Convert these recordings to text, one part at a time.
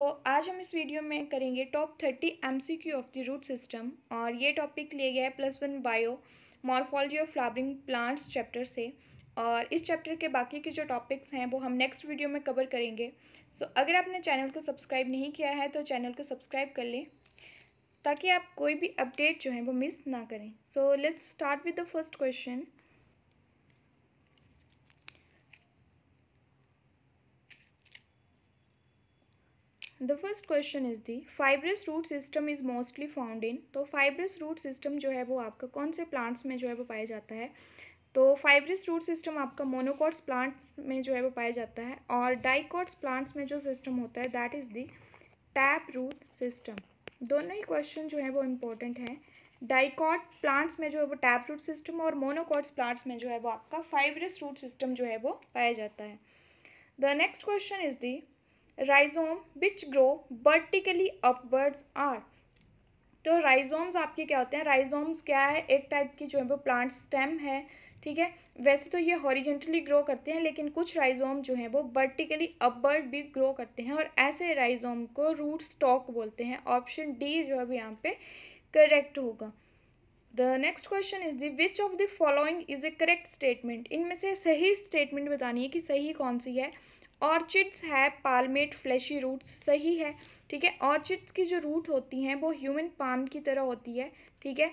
तो आज हम इस वीडियो में करेंगे top thirty M C Q of the root system और ये टॉपिक लिया गया है plus one bio morphology of flowering plants chapter से और इस चैप्टर के बाकी के जो टॉपिक्स हैं वो हम नेक्स्ट वीडियो में कवर करेंगे सो so, अगर आपने चैनल को सब्सक्राइब नहीं किया है तो चैनल को सब्सक्राइब कर लें ताकि आप कोई भी अपडेट जो है वो मिस ना करें so let's start with the first question the first question is the fibrous root system is mostly found in तो फाइब्रस रूट सिस्टम जो है वो आपका कौन से प्लांट्स में जो है वो पाया जाता है तो फाइब्रस रूट सिस्टम आपका मोनोकॉट्स प्लांट में जो है वो पाया जाता है और डाइकॉट्स प्लांट्स में जो सिस्टम होता है that is the tap root system दोनों ही क्वेश्चन जो है वो इम्पोर्टेंट हैं डाइकॉट प्लांट्स में जो है वो टैप रूट सिस्टम और मोनोकॉट्स प्लांट्स में जो है वो आपका फाइब्रस रूट सिस्टम जो है वो पाया जाता है the next question is the rhizome which grow vertically upwards are तो राइजोम्स आपके क्या होते हैं राइजोम्स क्या है एक टाइप की जो है वो प्लांट स्टेम है ठीक है वैसे तो ये हॉरिजेंटली ग्रो करते हैं लेकिन कुछ राइजोम जो हैं वो वर्टिकली अपवर्ड भी ग्रो करते हैं और ऐसे राइजोम को रूट स्टॉक बोलते हैं ऑप्शन डी जो है यहाँ पे करेक्ट होगा the next question is the which of the following is a correct statement इनमें से सही स्टेटमेंट बतानी है कि सही कौन सी है ऑर्चिड्स है पालमेट फ्लैशी रूट्स सही है ठीक है ऑर्चिड्स की जो रूट होती हैं वो ह्यूमन पाम की तरह होती है ठीक है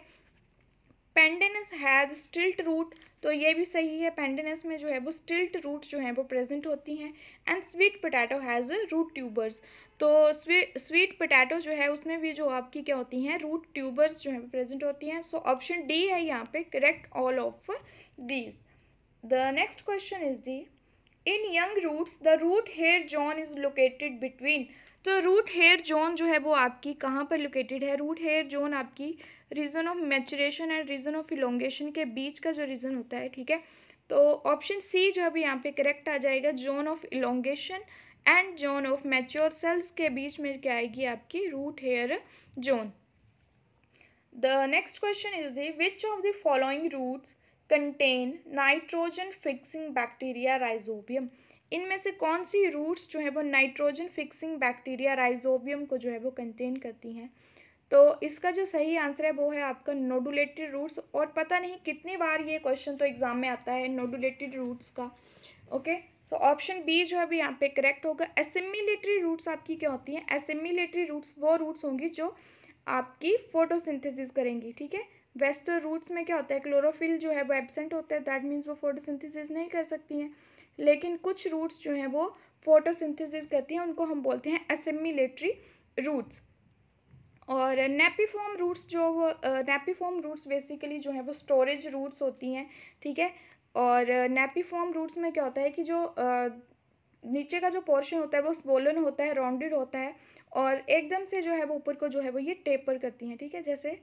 पेंडेनस हैज स्टिल्ट रूट तो ये भी सही है पेंडेनस में जो है वो स्टिल्ट रूट जो है वो प्रेजेंट होती हैं and sweet potato has root tubers तो स्वीट पोटैटो जो है उसमें भी जो आपकी क्या होती हैं रूट ट्यूबर्स जो है प्रेजेंट होती हैं सो ऑप्शन डी है यहाँ पे correct all of these the next question is the in young roots the root hair zone is located between तो रूट हेयर जोन जो है वो आपकी कहाँ पर लोकेटेड है रूट हेयर जोन आपकी region of maturation and region of elongation के बीच का जो रीजन होता है ठीक है तो ऑप्शन सी जो अभी यहाँ पे करेक्ट आ जाएगा zone of elongation and zone of mature cells के बीच में क्या आएगी आपकी root hair zone the next question is which of the following roots contain nitrogen fixing bacteria rhizobium इनमें से कौन सी रूट्स जो है वो नाइट्रोजन फिक्सिंग बैक्टीरिया राइजोबियम को जो है वो कंटेन करती हैं तो इसका जो सही आंसर है वो है आपका नोडुलेटेड रूट्स और पता नहीं कितनी बार ये क्वेश्चन तो एग्जाम में आता है नोडुलेटेड रूट्स का ओके सो ऑप्शन बी जो है यहाँ पे करेक्ट होगा एसिमिलेटरी रूट्स आपकी क्या होती हैं एसिमिलेटरी रूट्स वो रूट्स होंगी जो आपकी फोटोसिंथेसिस करेंगी ठीक है वेस्टर्न रूट्स में क्या होता है क्लोरोफिल जो है वो एबसेंट होता है दैट मीन्स वो फोटोसिंथेसिस नहीं कर सकती हैं लेकिन कुछ रूट्स जो हैं वो फोटोसिंथेसिस करती हैं उनको हम बोलते हैं असेमिलेटरी रूट्स और नेपीफॉर्म रूट्स जो वो नेपीफॉर्म रूट्स बेसिकली जो है वो स्टोरेज रूट्स होती हैं ठीक है और नेपीफॉर्म रूट्स में क्या होता है कि जो नीचे का जो पोर्शन होता है वो स्वोलन होता है राउंडेड होता है और एकदम से जो है वो ऊपर को जो है वो ये टेपर करती हैं ठीक है जैसे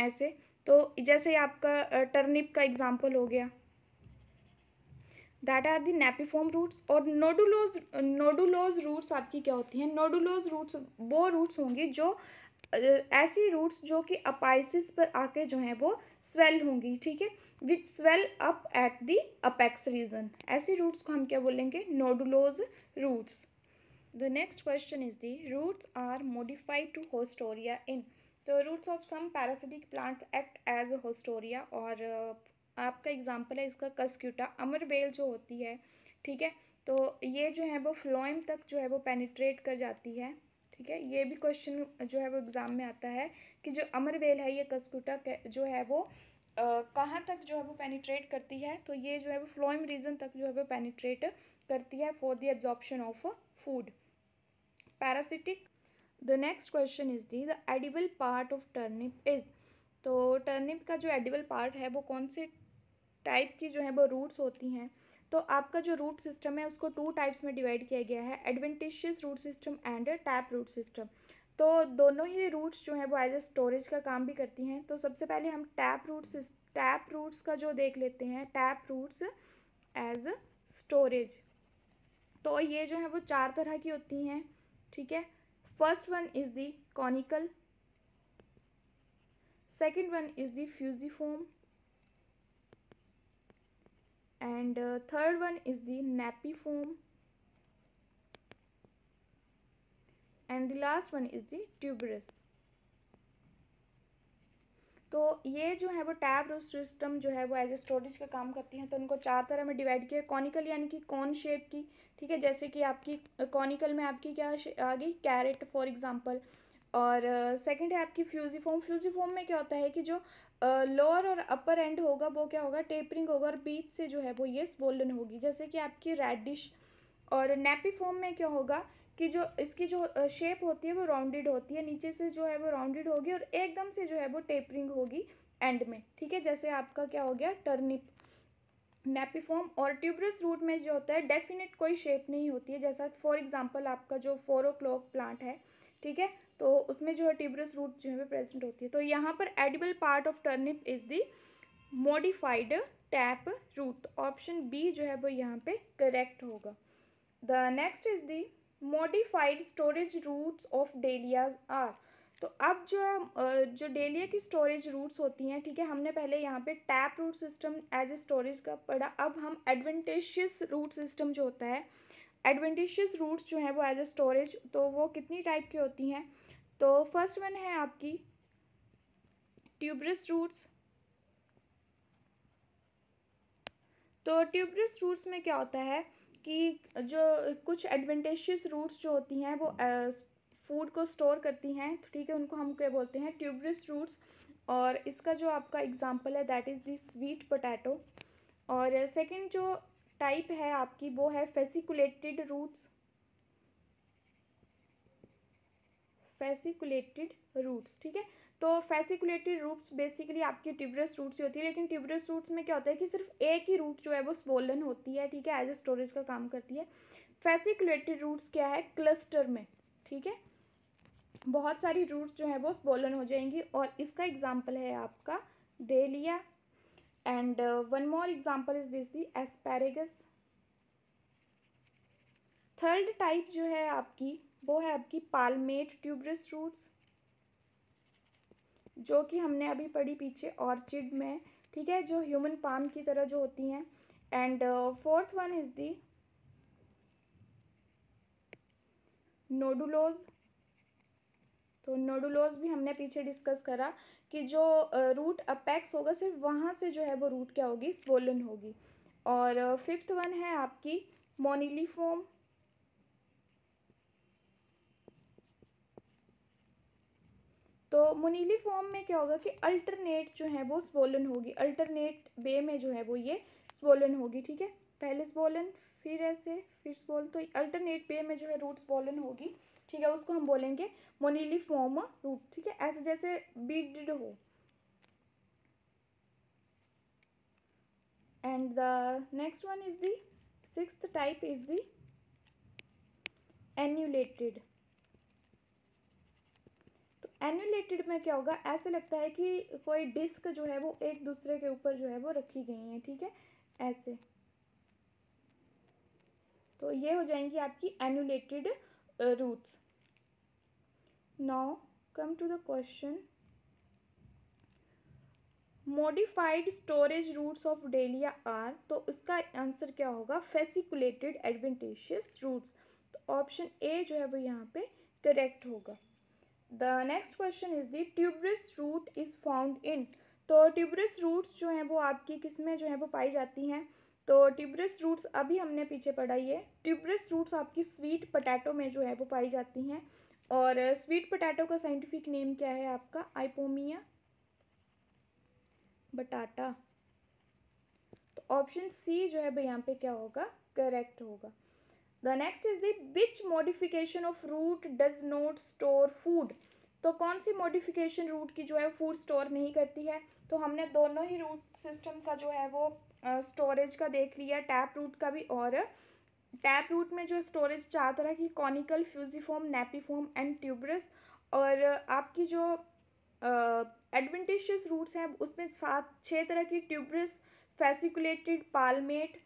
ऐसे तो जैसे आपका टर्निप का एग्जाम्पल हो गया that are the napiform roots और नोडुलोज नोडुलोज रूट्स आपकी क्या होती हैं नोडुलोज रूट्स वो रूट्स होंगी जो ऐसी रूट्स जो कि अपाइसिस पर आके जो है वो स्वेल होंगी ठीक है which swell up at the apex region ऐसी रूट्स को हम क्या बोलेंगे nodulose roots The next question is the roots are modified to hostoria in. The roots of some parasitic plant act as a hostoria or और uh, आपका example है इसका Cuscuta अमरबेल जो होती hai ठीक है तो ये जो है वो फ्लोइम तक जो है वो पेनिट्रेट कर जाती hai ठीक है ये भी क्वेश्चन जो है वो एग्ज़ाम में आता है कि जो अमरबेल है ये कस्कुटा जो है वो uh, कहाँ तक जो है वो पेनिट्रेट करती है तो ये जो है वो फ्लोइम रीजन तक जो है वो पेनिट्रेट करती है for the absorption of food parasitic the next question is the the edible part of turnip is तो turnip का जो edible part है वो कौन से type की जो है वो roots होती हैं तो आपका जो रूट सिस्टम है उसको टू टाइप्स में डिवाइड किया गया है adventitious root system and tap root system तो दोनों ही रूट्स जो है वो एज ए स्टोरेज का काम भी करती हैं तो सबसे पहले हम टैप रूट टैप रूट्स का जो देख लेते हैं टैप रूट्स एज स्टोरेज तो ये जो है वो चार तरह की होती हैं ठीक है first one is the conical second one is the fusiform and third one is the napiform and the last one is the tuberous तो ये जो है वो टैब और सिस्टम जो है वो एज ए स्टोरेज का काम करती हैं तो उनको चार तरह में डिवाइड किया कॉनिकल यानी कि कॉन शेप की ठीक है जैसे कि आपकी कॉनिकल में आपकी क्या आ गई कैरेट फॉर एग्जांपल और सेकंड है आपकी फ्यूजीफॉर्म फ्यूजीफॉर्म में क्या होता है कि जो लोअर और अपर एंड होगा वो क्या होगा टेपरिंग होगा और बीच से जो है वो ये बोल्डन होगी जैसे कि आपकी रेडिश और फॉर्म में क्या होगा कि जो इसकी जो शेप होती है वो राउंडेड होती है नीचे से जो है वो राउंडेड होगी और एकदम से जो है वो टेपरिंग होगी एंड में ठीक है जैसे आपका क्या हो गया टर्निप नेपीफॉर्म और ट्यूबरस रूट में जो होता है डेफिनेट कोई शेप नहीं होती है जैसा फॉर एग्जाम्पल आपका जो फोर ओ प्लांट है ठीक है तो उसमें जो है ट्यूबरस रूट जो है वो प्रेजेंट होती है तो यहाँ पर edible part of turnip is the modified tap root option B जो है वो यहाँ पे करेक्ट होगा the next is the modified storage roots of dahlias are तो अब जो है जो डेलिया की स्टोरेज रूट्स होती हैं ठीक है हमने पहले यहाँ पे tap root system as a storage का पढ़ा अब हम एडवेंटेशियस रूट सिस्टम जो होता है एडवेंटेशियस रूट्स जो हैं वो एज ए स्टोरेज तो वो कितनी टाइप की होती हैं तो फर्स्ट वन है आपकी ट्यूबरस रूट्स तो ट्यूबरस रूट्स में क्या होता है कि जो कुछ एडवेंटेशियस रूट्स जो होती हैं वो फूड को स्टोर करती हैं ठीक है उनको हम क्या बोलते हैं ट्यूबरस रूट्स और इसका जो आपका एग्जांपल है that is the sweet potato और सेकंड जो टाइप है आपकी वो है फेसिकुलेटेड रूट्स फैसिकुलेटेड रूट्स ठीक है तो फैसिकुलेटेड रूट्स बेसिकली आपकी ट्यूबरस रूट्स ही होती है लेकिन ट्यूबरस रूट्स में क्या होता है कि सिर्फ एक ही रूट जो है वो स्वोलन होती है ठीक है एज ए स्टोरेज का काम करती है फैसिकुलेटेड रूट्स क्या है क्लस्टर में ठीक है बहुत सारी रूट्स जो है वो स्वोलन हो जाएंगी और इसका एग्जाम्पल है आपका dahlia and one more example is this the asparagus third type जो है आपकी वो है आपकी पालमेट ट्यूबरस रूट्स जो कि हमने अभी पढ़ी पीछे ऑर्चिड में ठीक है जो ह्यूमन पाम की तरह जो होती हैं and fourth one is the nodulose तो नोडुलोज भी हमने पीछे डिस्कस करा कि जो रूट अपेक्स होगा सिर्फ वहां से जो है वो रूट क्या होगी स्वोलन होगी और फिफ्थ वन है आपकी मोनिलीफोम तो मुनीली फॉर्म में क्या होगा कि अल्टरनेट जो है वो स्वोलन होगी अल्टरनेट वे में जो है वो ये स्वोलन होगी ठीक है पहले स्वोलन फिर ऐसे फिर स्वोल तो अल्टरनेट वे में जो है रूट स्वोलन होगी ठीक है उसको हम बोलेंगे मोनीली फॉर्म रूट ठीक है ऐसे जैसे बीड हो and the next one is the sixth type is the annulated annulated में क्या होगा ऐसे लगता है कि कोई डिस्क जो है वो एक दूसरे के ऊपर जो है वो रखी गई है ठीक है ऐसे तो ये हो जाएंगी आपकी annulated roots now come to the question modified storage roots of dahlia are तो इसका आंसर क्या होगा फेसिकुलेटेड एडवेंटेशियस रूट्स तो ऑप्शन ए जो है वो यहाँ पे करेक्ट होगा the next question is the tuberous root is found in तो ट्यूबरस रूट्स जो हैं वो आपकी किस में जो हैं वो पाई जाती हैं तो ट्यूबरस रूट्स अभी हमने पीछे पढ़ाई है ट्यूबरस रूट्स आपकी स्वीट पटैटो में जो है वो पाई जाती हैं और स्वीट पटैटो का साइंटिफिक नेम क्या है आपका आइपोमिया बटाटा तो ऑप्शन सी जो है भाई यहाँ पे क्या होगा करेक्ट होगा the next is the which modification of root does not store food तो कौन सी मॉडिफिकेशन रूट की जो है फूड स्टोर नहीं करती है तो हमने दोनों ही रूट सिस्टम का जो है वो स्टोरेज uh, का देख लिया टैप रूट का भी और टैप रूट में जो स्टोरेज चार तरह की conical fusiform napiform and tuberous और आपकी जो एडवेंटिशियस uh, रूट्स हैं उसमें सात छः तरह की ट्यूबरस फैसिकुलेटेड पालमेट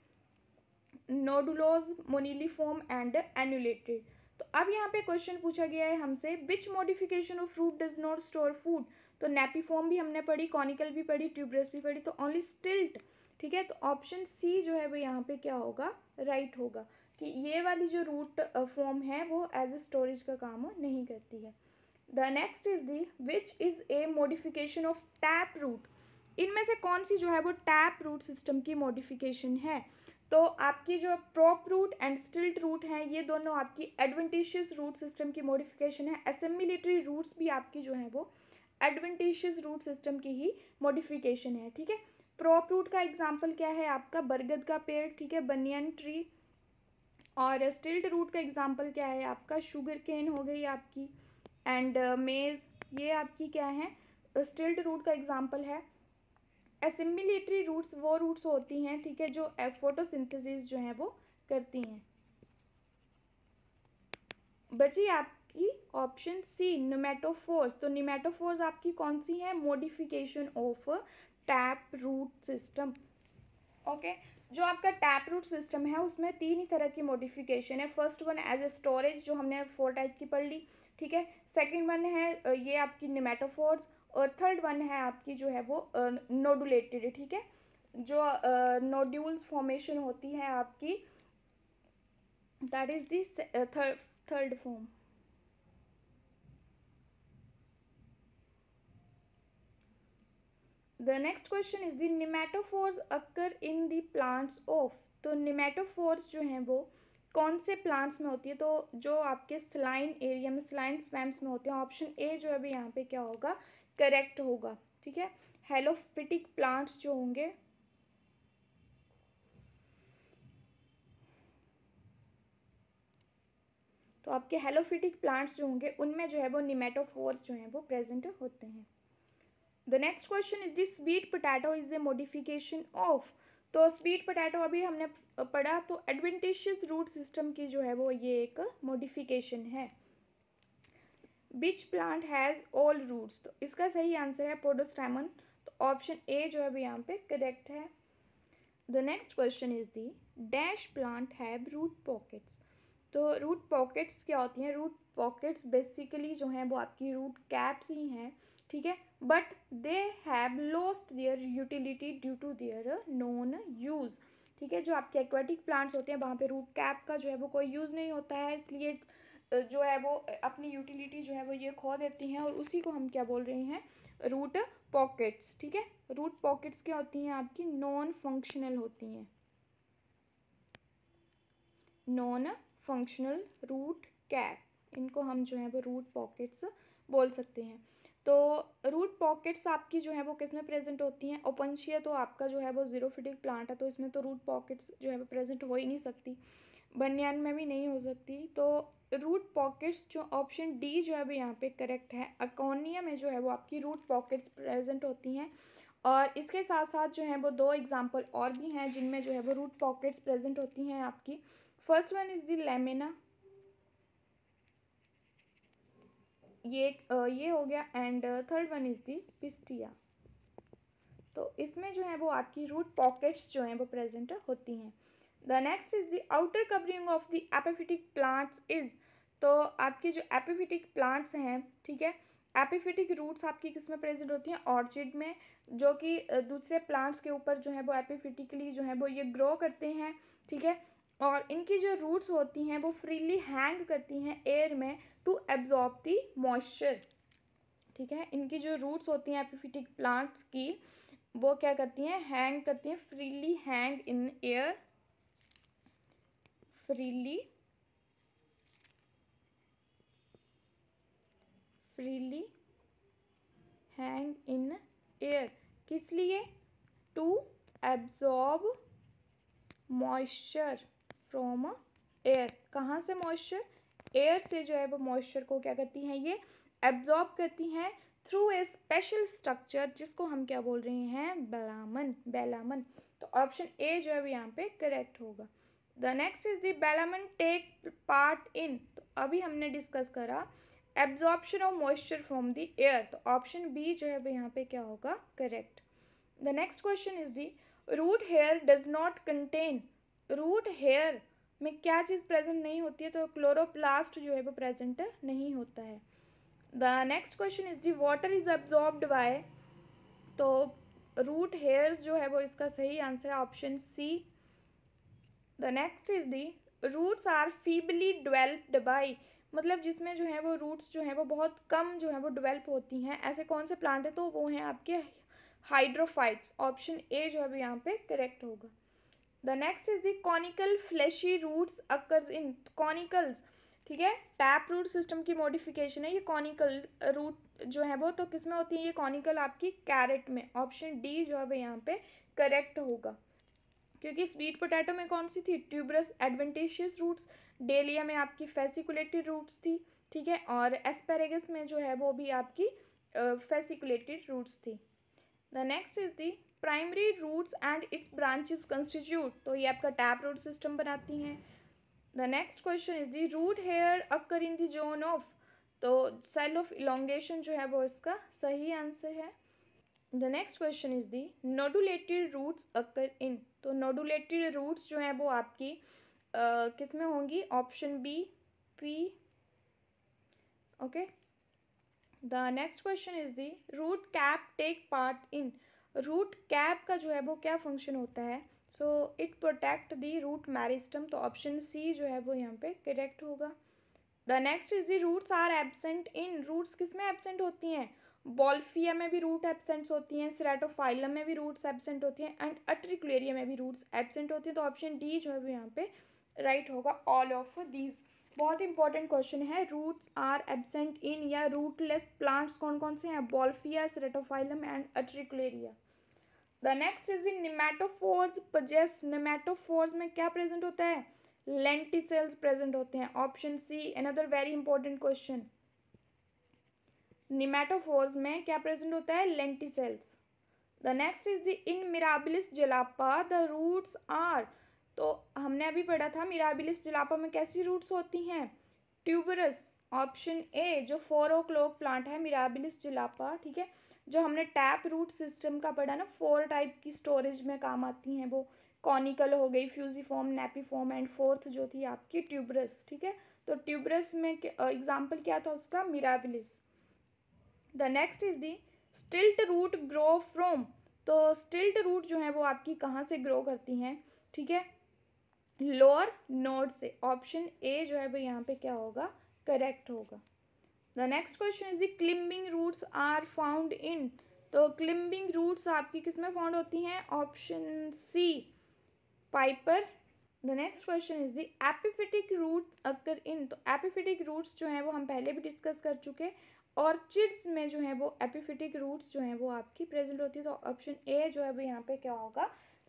नोडुलोज मोनिलीफॉर्म एंड एनुलेटेड तो अब यहाँ पे क्वेश्चन पूछा गया है हमसे which modification of fruit does not store food तो नेपीफॉर्म भी हमने पढ़ी कॉनिकल भी पढ़ी ट्यूबरस भी पढ़ी तो ओनली स्टिल्ट ठीक है तो ऑप्शन सी जो है वो यहाँ पे क्या होगा राइट right होगा कि ये वाली जो रूट फॉर्म है वो एज ए स्टोरेज का काम नहीं करती है the next is the which is a modification of tap root इनमें से कौन सी जो है वो टैप रूट सिस्टम की मॉडिफिकेशन है तो आपकी जो prop root and stilt root हैं ये दोनों आपकी एडवेंटिशियस रूट सिस्टम की मॉडिफिकेशन है असेंबिलिटरी रूट्स भी आपकी जो है वो एडवेंटिशियस रूट सिस्टम की ही मॉडिफिकेशन है ठीक है प्रॉप रूट का एग्जाम्पल क्या है आपका बरगद का पेड़ ठीक है बनियन ट्री और स्टिल्ट रूट का एग्जाम्पल क्या है आपका शुगर केन हो गई आपकी एंड मेज़ uh, ये आपकी क्या है स्टिल्ट रूट का एग्जाम्पल है एसिमिलेटरी रूट्स वो रूट्स होती हैं ठीक है जो फोटोसिंथेसिस जो है वो करती हैं बची आपकी ऑप्शन सी निमेटोफोर्स तो निमेटोफोर्स आपकी कौन सी है modification of tap root system okay जो आपका टैप रूट सिस्टम है उसमें तीन ही तरह की मॉडिफिकेशन है first one as a storage जो हमने फोर टाइप की पढ़ ली ठीक है सेकंड वन है ये आपकी निमेटोफोर्स और थर्ड वन है आपकी जो है वो नोडुलेटेड ठीक है जो नोड्यूल्स uh, फॉर्मेशन होती है आपकी that is the third form the next question is the pneumatophores occur in the plants of तो निमेटोफोर्स जो है वो कौन से प्लांट्स में होती है तो जो आपके स्लाइन एरिया में स्लाइन स्पैम्स में होते हैं ऑप्शन ए जो है यहाँ पे क्या होगा करेक्ट होगा ठीक है हेलोफिटिक प्लांट्स जो होंगे तो आपके हेलोफिटिक प्लांट्स जो होंगे उनमें जो है वो निमेटोफोर्स जो हैं वो प्रेजेंट होते हैं the next question is this sweet potato is a modification of तो स्वीट पोटैटो अभी हमने पढ़ा तो एडवेंटिशियस रूट सिस्टम की जो है वो ये एक मोडिफिकेशन है which plant has all roots तो इसका सही आंसर है पोडोस्टामन तो ऑप्शन ए जो है अभी यहाँ पे करेक्ट है the next question is the dash plant have root pockets तो रूट पॉकेट्स क्या होती हैं रूट पॉकेट्स बेसिकली जो हैं वो आपकी रूट कैप्स ही हैं ठीक है but they have lost their utility due to their non use ठीक है जो आपके एक्वेटिक प्लांट्स होते हैं वहाँ पे रूट कैप का जो है वो कोई यूज़ नहीं होता है इसलिए जो है वो अपनी यूटिलिटी जो है वो ये खो देती हैं और उसी को हम क्या बोल रहे हैं रूट पॉकेट्स ठीक है रूट पॉकेट्स क्या होती हैं आपकी नॉन फंक्शनल होती हैं नॉन फंक्शनल रूट कैप इनको हम जो है वो रूट पॉकेट्स बोल सकते हैं तो रूट पॉकेट्स आपकी जो है वो किस में प्रेजेंट होती हैं ओपनशिया तो आपका जो है वो जीरोफिटिक प्लांट है तो इसमें तो रूट पॉकेट्स जो है वो प्रेजेंट हो ही नहीं सकती बनियान में भी नहीं हो सकती तो रूट पॉकेट्स जो ऑप्शन डी जो है वो यहाँ पे करेक्ट है अकोनिया में जो है वो आपकी रूट पॉकेट्स प्रेजेंट होती हैं और इसके साथ साथ जो है वो दो एग्जाम्पल और भी हैं जिनमें जो है वो रूट पॉकेट्स प्रेजेंट होती हैं आपकी first one is the Lemna ये ये हो गया and third one is the Pistia तो इसमें जो है वो आपकी रूट पॉकेट्स जो हैं वो प्रेजेंट होती हैं the next is the outer covering of the epiphytic plants is तो आपके जो एपिफिटिक प्लांट्स हैं ठीक है एपिफिटिक रूट्स आपकी किस में प्रेजेंट होती हैं ऑर्चिड में जो कि दूसरे प्लांट्स के ऊपर जो है वो एपिफिटिकली जो है वो ये ग्रो करते हैं ठीक है और इनकी जो रूट्स होती हैं वो फ्रीली हैंग करती हैं एयर में टू एब्जॉर्ब दी मॉइस्चर ठीक है इनकी जो रूट्स होती हैं एपिफिटिक प्लांट्स की वो क्या करती हैं हैंग करती हैं freely hang in air freely freely hang in air किस लिए to absorb moisture from air कहाँ से moisture air से जो है वो moisture को क्या करती हैं ये absorb करती हैं थ्रू ए स्पेशल स्ट्रक्चर जिसको हम क्या बोल रहे हैं बेलामन बेलामन तो ऑप्शन ए जो है यहाँ पे करेक्ट होगा the next is the velamen take part in तो अभी हमने डिस्कस करा absorption of moisture from the air तो ऑप्शन बी जो है यहाँ पे क्या होगा correct the next question is the root hair does not contain root hair में क्या चीज़ प्रेजेंट नहीं होती है तो क्लोरोप्लास्ट जो है वो प्रेजेंट नहीं होता है the next question is the water is absorbed by तो रूट हेयर्स जो है वो इसका सही आंसर है option C the next is the roots are feebly developed by मतलब जिसमें जो है वो रूट्स जो है वो बहुत कम जो है वो डिवेल्प होती हैं ऐसे कौन से प्लांट हैं तो वो हैं आपके हाइड्रोफाइट्स ऑप्शन ए जो है यहाँ पे करेक्ट होगा the next is the conical fleshy roots occurs in conicals ठीक है टैप रूट सिस्टम की मॉडिफिकेशन है ये कॉनिकल रूट uh, जो है वो तो किसमें होती है ये कॉनिकल आपकी कैरेट में ऑप्शन डी जो है यहाँ पे करेक्ट होगा क्योंकि स्वीट पोटैटो में कौन सी थी ट्यूबरस एडवेंटेशियस रूट्स डेलिया में आपकी फेसिकुलेटेड रूट्स थी ठीक है और एस्पेरेगस में जो है वो भी आपकी फेसिकुलेटेड uh, रूट्स थी the next is the primary roots and its branches constitute तो ये आपका टैप रूट सिस्टम बनाती हैं the next question is the root hair occur in the zone of तो सेल ऑफ इलोंगेशन जो है वो इसका सही आंसर है the next question is the nodulated roots occur in तो नोडुलेटेड रूट्स जो है वो आपकी किस में होंगी option B pea okay the next question is the root cap take part in root cap का जो है वो क्या फंक्शन होता है so it protect the root meristem तो ऑप्शन सी जो है वो यहाँ पे करेक्ट होगा the next is the roots are absent in roots किस में एबसेंट होती हैं बॉल्फिया में भी रूट एबसेंट होती हैं सेराटोफाइलम में भी रूट्स एबसेंट होती हैं एंड अट्रिकुलेरिया में भी रूट्स एबसेंट होती हैं तो ऑप्शन डी जो है वो यहाँ पे राइट right होगा ऑल ऑफ दीज बहुत इंपॉर्टेंट क्वेश्चन है रूट्स आर एबसेंट इन या रूटलेस प्लांट्स कौन कौन से हैं Wolffia Ceratophyllum and Utricularia the next is in pneumatophores possess pneumatophores में क्या प्रेजेंट होता है लेंटी सेल्स प्रेजेंट होते हैं option C another very important question pneumatophores में क्या प्रेजेंट होता है cells the next is the in Mirabilis jalapa the roots are तो हमने अभी पढ़ा था मिराबिलिस जलापा में कैसी रूट्स होती हैं ट्यूबरस ऑप्शन ए जो फोर ओ क्लॉक प्लांट है मिराबिलिस जलापा ठीक है जो हमने टैप रूट सिस्टम का पढ़ा ना फोर टाइप की स्टोरेज में काम आती हैं वो कॉनिकल हो गई फ्यूजीफॉर्म नेपीफॉर्म एंड फोर्थ जो थी आपकी ट्यूबरस ठीक है तो ट्यूबरस में एग्जाम्पल क्या था उसका Mirabilis the next is the stilt root grow from तो स्टिल्ट रूट जो है वो आपकी कहाँ से ग्रो करती हैं ठीक है लोअर नोड से ऑप्शन ए जो है वो यहाँ पे क्या होगा करेक्ट होगा the next question is the climbing roots are found in तो क्लिम्बिंग रूट्स आपकी किस में फाउंड होती हैं option C Piper the next question is the epiphytic roots occur in तो एपिफिटिक रूट्स जो हैं वो हम पहले भी डिस्कस कर चुके ऑर्चिड्स में जो है वो एपिफिटिक रूट्स जो हैं वो आपकी प्रेजेंट होती है तो ऑप्शन ए जो है वो यहाँ पे क्या होगा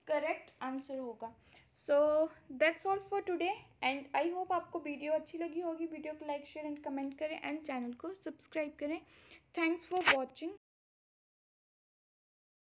करेक्ट आंसर होगा so that's all for today and I hope आपको वीडियो अच्छी लगी होगी वीडियो को लाइक शेयर एंड कमेंट करें एंड चैनल को सब्सक्राइब करें थैंक्स फॉर वॉचिंग